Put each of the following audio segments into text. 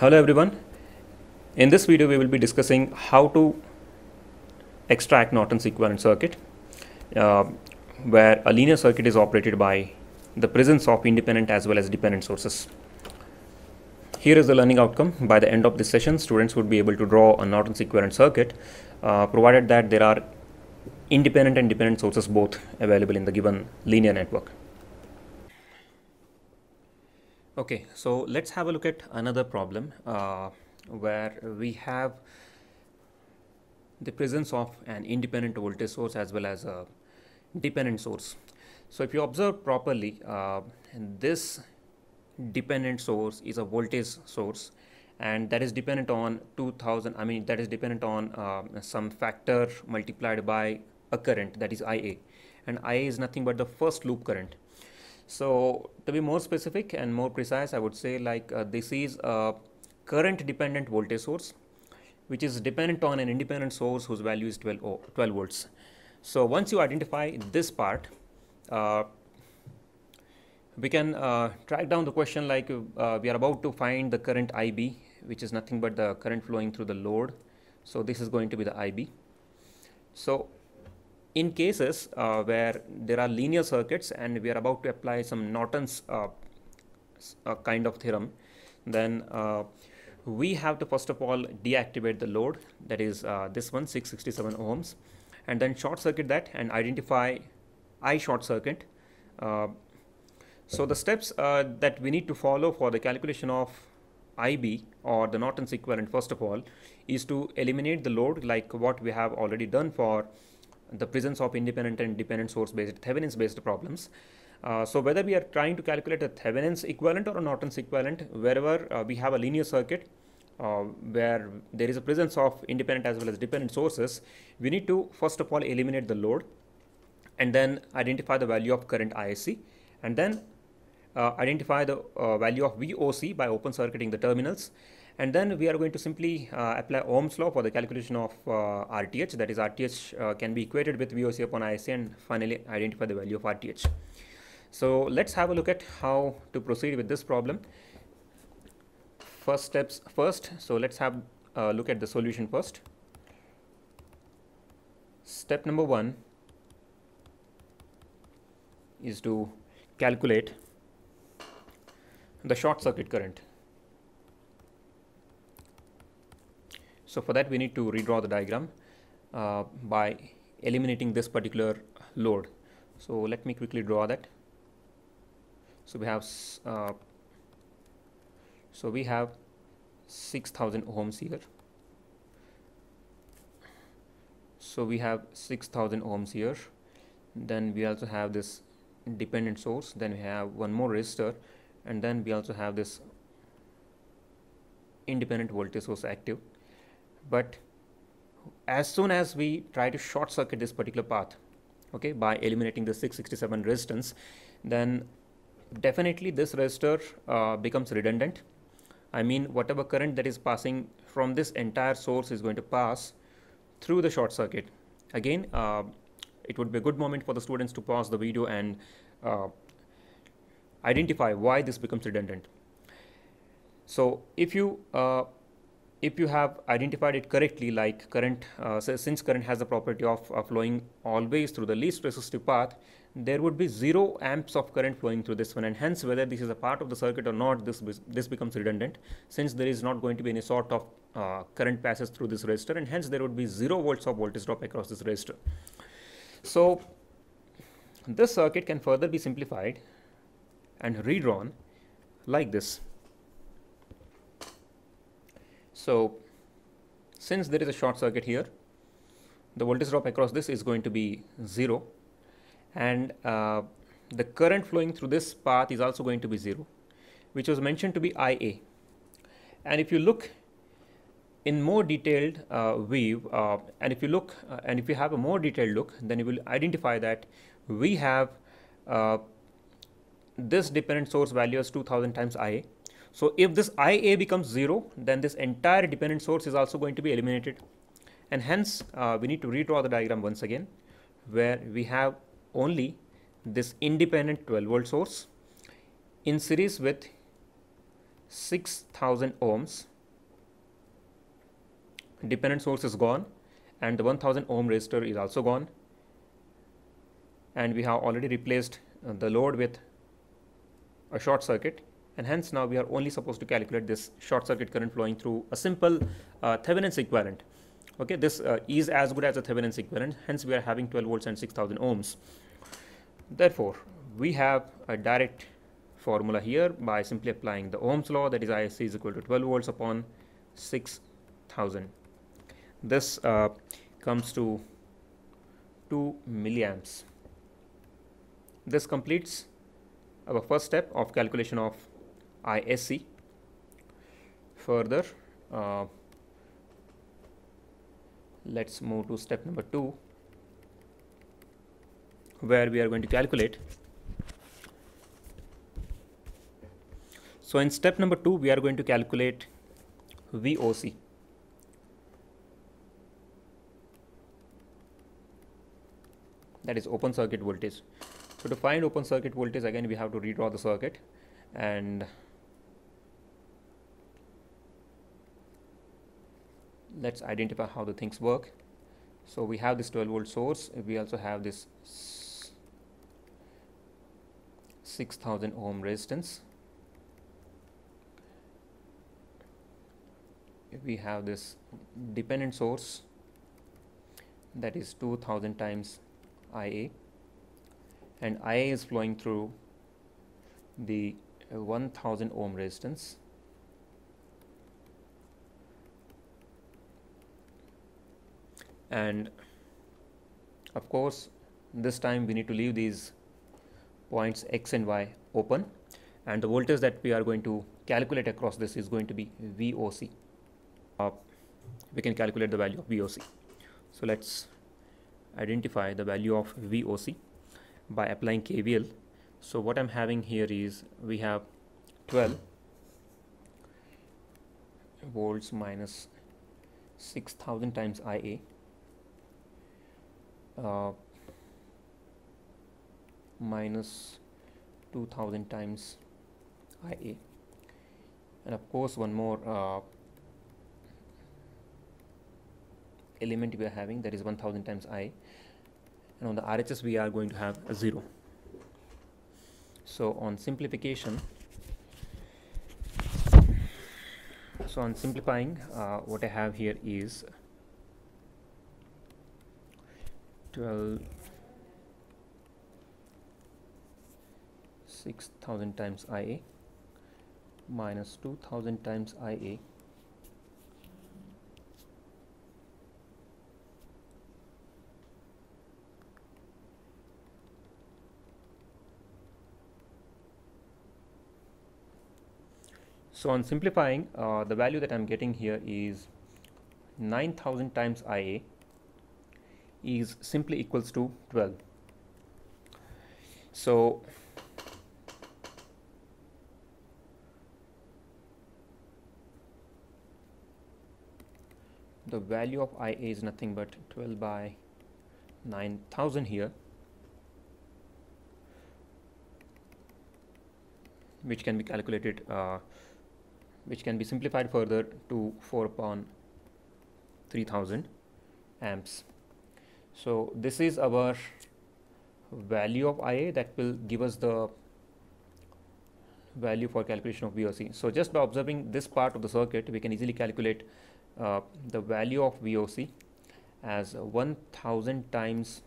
Hello everyone. In this video we will be discussing how to extract Norton's equivalent circuit uh, where a linear circuit is operated by the presence of independent as well as dependent sources. Here is the learning outcome. By the end of this session students would be able to draw a Norton's equivalent circuit uh, provided that there are independent and dependent sources both available in the given linear network. Okay, so let's have a look at another problem uh, where we have the presence of an independent voltage source as well as a dependent source. So if you observe properly, uh, this dependent source is a voltage source and that is dependent on 2000, I mean that is dependent on uh, some factor multiplied by a current that is IA and IA is nothing but the first loop current so to be more specific and more precise, I would say like uh, this is a current dependent voltage source, which is dependent on an independent source whose value is 12, 12 volts. So once you identify this part, uh, we can uh, track down the question like uh, we are about to find the current IB, which is nothing but the current flowing through the load. So this is going to be the IB. So in cases uh, where there are linear circuits and we are about to apply some Norton's uh, uh, kind of theorem, then uh, we have to first of all deactivate the load, that is uh, this one, 667 ohms, and then short circuit that and identify I short circuit. Uh, so the steps that we need to follow for the calculation of IB or the Norton's equivalent first of all is to eliminate the load like what we have already done for the presence of independent and dependent source based Thevenin's based problems. Uh, so whether we are trying to calculate a Thevenin's equivalent or a Norton's equivalent, wherever uh, we have a linear circuit uh, where there is a presence of independent as well as dependent sources, we need to first of all eliminate the load and then identify the value of current ISC and then uh, identify the uh, value of VOC by open circuiting the terminals and then we are going to simply uh, apply Ohm's law for the calculation of RTH. Uh, that is RTH uh, can be equated with VOC upon IC and finally identify the value of RTH. So let's have a look at how to proceed with this problem. First steps first. So let's have a look at the solution first. Step number one is to calculate the short circuit current. So for that we need to redraw the diagram uh, by eliminating this particular load. So let me quickly draw that. So we have uh, so we have 6000 ohms here. So we have 6000 ohms here. Then we also have this dependent source. Then we have one more resistor and then we also have this independent voltage source active but as soon as we try to short circuit this particular path okay by eliminating the 667 resistance then definitely this resistor uh, becomes redundant I mean whatever current that is passing from this entire source is going to pass through the short circuit again uh, it would be a good moment for the students to pause the video and uh, identify why this becomes redundant so if you uh, if you have identified it correctly, like current, uh, since current has the property of uh, flowing always through the least resistive path, there would be zero amps of current flowing through this one and hence whether this is a part of the circuit or not, this, be this becomes redundant since there is not going to be any sort of uh, current passes through this resistor and hence there would be zero volts of voltage drop across this resistor. So this circuit can further be simplified and redrawn like this. So since there is a short circuit here, the voltage drop across this is going to be 0 and uh, the current flowing through this path is also going to be 0 which was mentioned to be IA and if you look in more detailed uh, uh, and if you look uh, and if you have a more detailed look then you will identify that we have uh, this dependent source value as 2000 times IA so if this IA becomes 0, then this entire dependent source is also going to be eliminated. And hence, uh, we need to redraw the diagram once again, where we have only this independent 12 volt source in series with 6000 ohms. Dependent source is gone and the 1000 ohm resistor is also gone. And we have already replaced uh, the load with a short circuit and hence now we are only supposed to calculate this short circuit current flowing through a simple uh, Thevenin's equivalent. Okay, this uh, is as good as a Thevenin's equivalent, hence we are having 12 volts and 6000 ohms. Therefore, we have a direct formula here by simply applying the Ohm's law that is ISC is equal to 12 volts upon 6000. This uh, comes to 2 milliamps. This completes our first step of calculation of ISC. Further, uh, let's move to step number 2 where we are going to calculate. So in step number 2 we are going to calculate VOC. that is open circuit voltage. So to find open circuit voltage again we have to redraw the circuit and let's identify how the things work. So we have this 12 volt source. We also have this 6000 ohm resistance. We have this dependent source that is 2000 times IA and IA is flowing through the 1000 ohm resistance and of course this time we need to leave these points x and y open and the voltage that we are going to calculate across this is going to be VOC. Uh, we can calculate the value of VOC. So let's identify the value of VOC by applying KVL. So what I'm having here is we have 12 volts minus 6000 times IA uh, 2000 times IA and of course one more uh, element we are having that is 1000 times I and on the RHS we are going to have a 0 so on simplification so on simplifying uh, what I have here is 12 6000 times IA minus 2000 times IA So on simplifying, uh, the value that I'm getting here is 9000 times IA is simply equals to 12 so the value of IA is nothing but 12 by 9000 here which can be calculated uh, which can be simplified further to 4 upon 3000 amps so, this is our value of IA that will give us the value for calculation of VOC. So, just by observing this part of the circuit, we can easily calculate uh, the value of VOC as 1000 times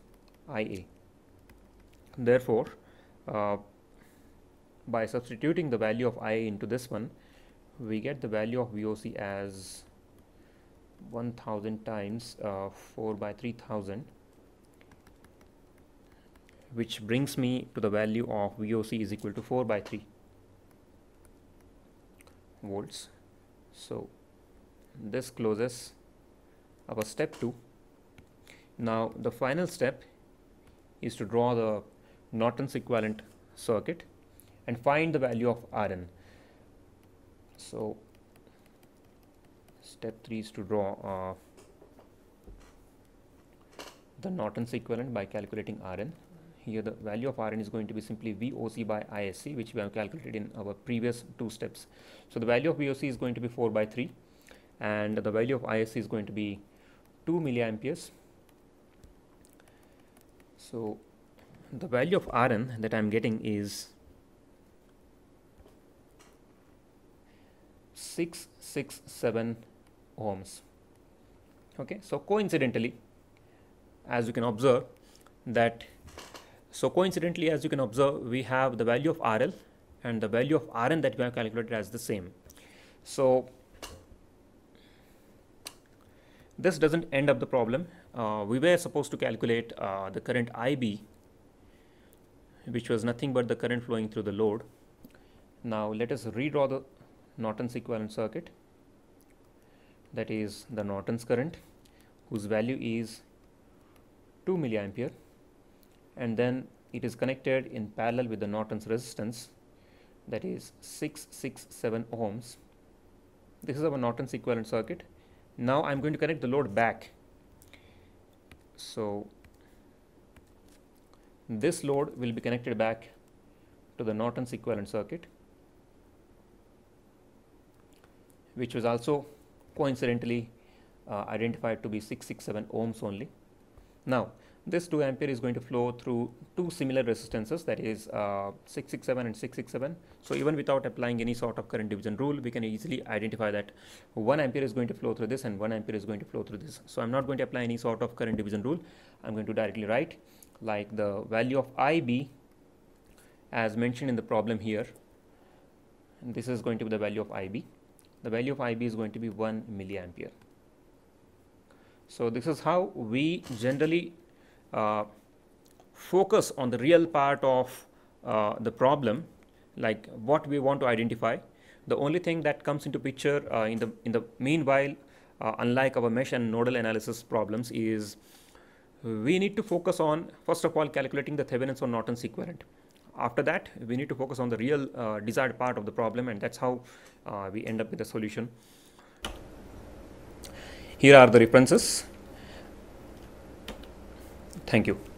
IA. Therefore, uh, by substituting the value of IA into this one, we get the value of VOC as 1000 times uh, 4 by 3000 which brings me to the value of VOC is equal to 4 by 3 volts so this closes our step 2 now the final step is to draw the Norton's equivalent circuit and find the value of RN so step 3 is to draw uh, the Norton's equivalent by calculating Rn. Here the value of Rn is going to be simply VOC by ISC which we have calculated in our previous two steps. So the value of VOC is going to be 4 by 3 and the value of ISC is going to be 2 milliamperes. So the value of Rn that I am getting is six six seven ohms okay so coincidentally as you can observe that so coincidentally as you can observe we have the value of RL and the value of Rn that we have calculated as the same so this doesn't end up the problem uh, we were supposed to calculate uh, the current IB which was nothing but the current flowing through the load now let us redraw the Norton's equivalent circuit that is the Norton's current whose value is 2 milliampere and then it is connected in parallel with the Norton's resistance that is 667 ohms. This is our Norton's equivalent circuit. Now I'm going to connect the load back. So this load will be connected back to the Norton's equivalent circuit which was also coincidentally uh, identified to be 667 ohms only. Now, this 2 ampere is going to flow through two similar resistances that is uh, 667 and 667. So, even without applying any sort of current division rule, we can easily identify that 1 ampere is going to flow through this and 1 ampere is going to flow through this. So, I am not going to apply any sort of current division rule. I am going to directly write like the value of IB as mentioned in the problem here. And this is going to be the value of IB the value of IB is going to be 1 milliampere. So this is how we generally uh, focus on the real part of uh, the problem, like what we want to identify. The only thing that comes into picture uh, in the in the meanwhile, uh, unlike our mesh and nodal analysis problems, is we need to focus on first of all calculating the Thevenin's or Norton's equivalent after that, we need to focus on the real uh, desired part of the problem and that's how uh, we end up with a solution. Here are the references. Thank you.